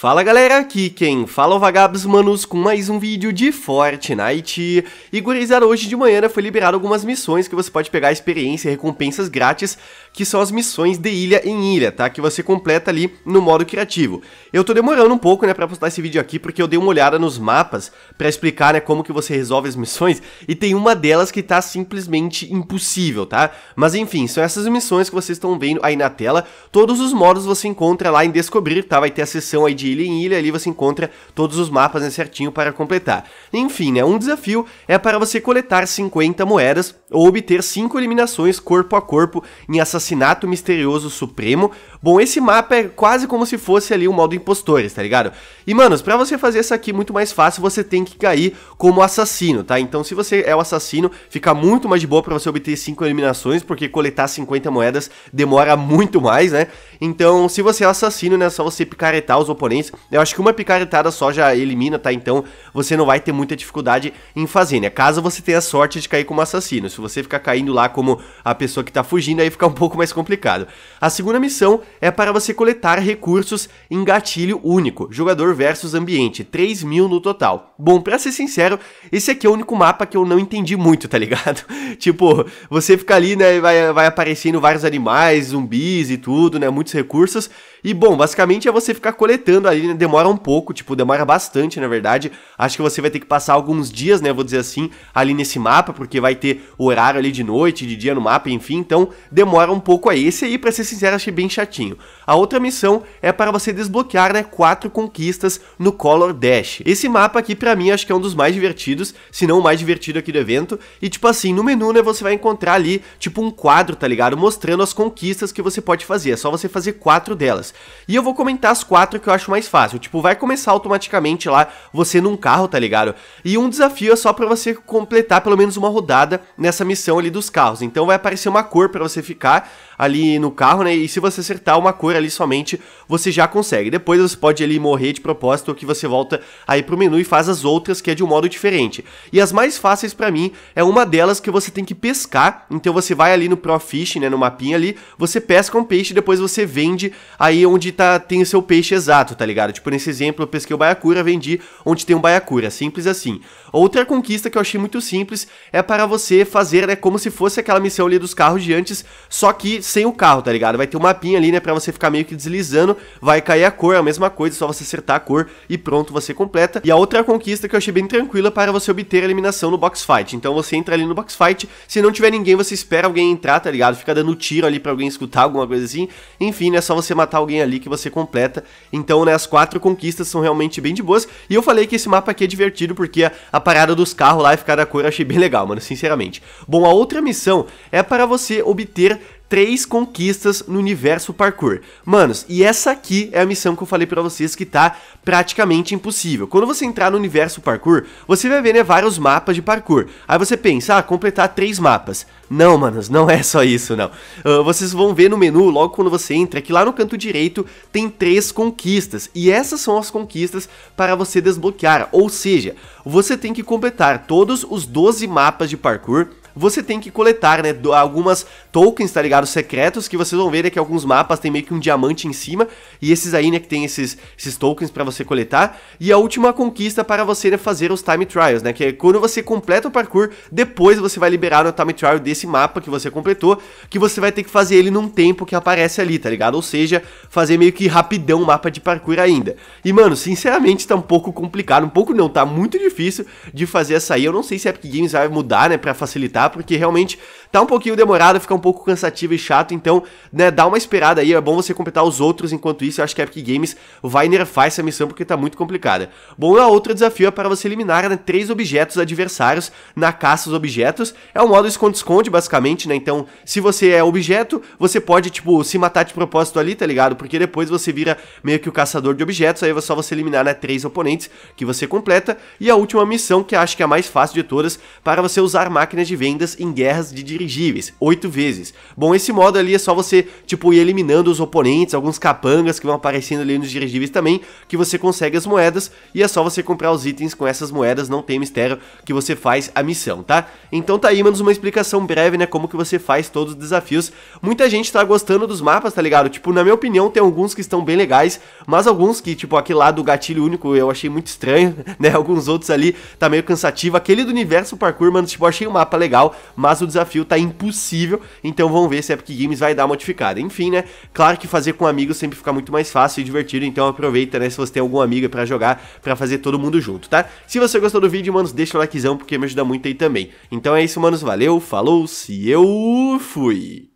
Fala galera, aqui quem fala é o Vagabs Manos com mais um vídeo de Fortnite. E gurizada, hoje de manhã né, foi liberado algumas missões que você pode pegar experiência e recompensas grátis, que são as missões de ilha em ilha, tá? Que você completa ali no modo criativo. Eu tô demorando um pouco, né, pra postar esse vídeo aqui, porque eu dei uma olhada nos mapas pra explicar, né, como que você resolve as missões, e tem uma delas que tá simplesmente impossível, tá? Mas enfim, são essas missões que vocês estão vendo aí na tela, todos os modos você encontra lá em Descobrir, tá? Vai ter a seção aí de ilha em ilha ali você encontra todos os mapas né, certinho para completar. Enfim, né, um desafio é para você coletar 50 moedas ou obter cinco eliminações corpo a corpo em Assassinato Misterioso Supremo. Bom, esse mapa é quase como se fosse ali um modo impostores, tá ligado? E, manos, pra você fazer isso aqui muito mais fácil, você tem que cair como assassino, tá? Então, se você é o assassino, fica muito mais de boa pra você obter 5 eliminações, porque coletar 50 moedas demora muito mais, né? Então, se você é o assassino, né, é só você picaretar os oponentes. Eu acho que uma picaretada só já elimina, tá? Então, você não vai ter muita dificuldade em fazer, né? Caso você tenha sorte de cair como assassino. Se se você ficar caindo lá como a pessoa que está fugindo, aí fica um pouco mais complicado. A segunda missão é para você coletar recursos em gatilho único, jogador versus ambiente, 3 mil no total. Bom, pra ser sincero, esse aqui é o único mapa que eu não entendi muito, tá ligado? tipo, você fica ali, né, vai, vai aparecendo vários animais, zumbis e tudo, né, muitos recursos. E bom, basicamente é você ficar coletando ali, né, demora um pouco, tipo, demora bastante, na verdade. Acho que você vai ter que passar alguns dias, né, vou dizer assim, ali nesse mapa, porque vai ter o horário ali de noite, de dia no mapa, enfim, então demora um pouco aí, esse aí, pra ser sincero, achei bem chatinho. A outra missão é para você desbloquear, né, quatro conquistas no Color Dash. Esse mapa aqui, pra mim, acho que é um dos mais divertidos, se não o mais divertido aqui do evento, e tipo assim, no menu, né, você vai encontrar ali, tipo um quadro, tá ligado, mostrando as conquistas que você pode fazer, é só você fazer quatro delas. E eu vou comentar as quatro que eu acho mais fácil, tipo, vai começar automaticamente lá, você num carro, tá ligado, e um desafio é só pra você completar pelo menos uma rodada nessa essa missão ali dos carros. Então vai aparecer uma cor para você ficar ali no carro, né? E se você acertar uma cor ali somente, você já consegue. Depois você pode ali morrer de propósito ou que você volta aí pro menu e faz as outras que é de um modo diferente. E as mais fáceis para mim é uma delas que você tem que pescar. Então você vai ali no Pro Fish, né, no mapinha ali, você pesca um peixe e depois você vende aí onde tá tem o seu peixe exato, tá ligado? Tipo nesse exemplo, eu pesquei o baiacura, vendi onde tem um baiacura, simples assim. Outra conquista que eu achei muito simples é para você fazer, né, como se fosse aquela missão ali dos carros de antes, só que sem o carro, tá ligado? Vai ter um mapinha ali, né, pra você ficar meio que deslizando, vai cair a cor, é a mesma coisa, só você acertar a cor e pronto, você completa. E a outra conquista que eu achei bem tranquila para você obter a eliminação no box fight. Então você entra ali no box fight, se não tiver ninguém, você espera alguém entrar, tá ligado? Fica dando tiro ali para alguém escutar alguma coisa assim. Enfim, né, é só você matar alguém ali que você completa. Então, né, as quatro conquistas são realmente bem de boas. E eu falei que esse mapa aqui é divertido porque a, a parada dos carros lá e ficar da cor eu achei bem legal, mano, sinceramente. Bom, a outra missão é para você obter três conquistas no universo parkour. Manos, e essa aqui é a missão que eu falei para vocês que tá praticamente impossível. Quando você entrar no universo parkour, você vai ver né, vários mapas de parkour. Aí você pensa, ah, completar três mapas. Não, manos, não é só isso, não. Uh, vocês vão ver no menu, logo quando você entra, que lá no canto direito tem três conquistas. E essas são as conquistas para você desbloquear. Ou seja, você tem que completar todos os 12 mapas de parkour você tem que coletar, né, algumas tokens, tá ligado, secretos, que vocês vão ver é que alguns mapas tem meio que um diamante em cima, e esses aí, né, que tem esses, esses tokens para você coletar, e a última conquista para você, né, fazer os time trials, né, que é quando você completa o parkour, depois você vai liberar né, o time trial desse mapa que você completou, que você vai ter que fazer ele num tempo que aparece ali, tá ligado, ou seja, fazer meio que rapidão o mapa de parkour ainda. E, mano, sinceramente, tá um pouco complicado, um pouco não, tá muito difícil de fazer essa aí, eu não sei se a Epic Games vai mudar, né, pra facilitar porque realmente tá um pouquinho demorado, fica um pouco cansativo e chato, então, né, dá uma esperada aí, é bom você completar os outros enquanto isso, eu acho que a Epic Games vai nerfar essa missão porque tá muito complicada. Bom, a outro desafio é para você eliminar, né, três objetos adversários na caça dos objetos, é um modo esconde-esconde, basicamente, né, então, se você é objeto, você pode, tipo, se matar de propósito ali, tá ligado? Porque depois você vira meio que o caçador de objetos, aí é só você eliminar, né, três oponentes que você completa, e a última missão, que acho que é a mais fácil de todas, para você usar máquinas de vendas em guerras de dirigíveis, oito vezes. Bom, esse modo ali é só você, tipo, ir eliminando os oponentes, alguns capangas que vão aparecendo ali nos dirigíveis também, que você consegue as moedas, e é só você comprar os itens com essas moedas, não tem mistério que você faz a missão, tá? Então tá aí, mano, uma explicação breve, né, como que você faz todos os desafios. Muita gente tá gostando dos mapas, tá ligado? Tipo, na minha opinião, tem alguns que estão bem legais, mas alguns que, tipo, aquele lá do gatilho único eu achei muito estranho, né, alguns outros ali tá meio cansativo. Aquele do universo parkour, mano, tipo, achei o um mapa legal, mas o desafio tá impossível, então vamos ver se a Epic Games vai dar uma modificada. Enfim, né? Claro que fazer com amigos sempre fica muito mais fácil e divertido, então aproveita, né, se você tem algum amigo para jogar, para fazer todo mundo junto, tá? Se você gostou do vídeo, manos, deixa o likezão porque me ajuda muito aí também. Então é isso, manos, valeu, falou, se eu fui.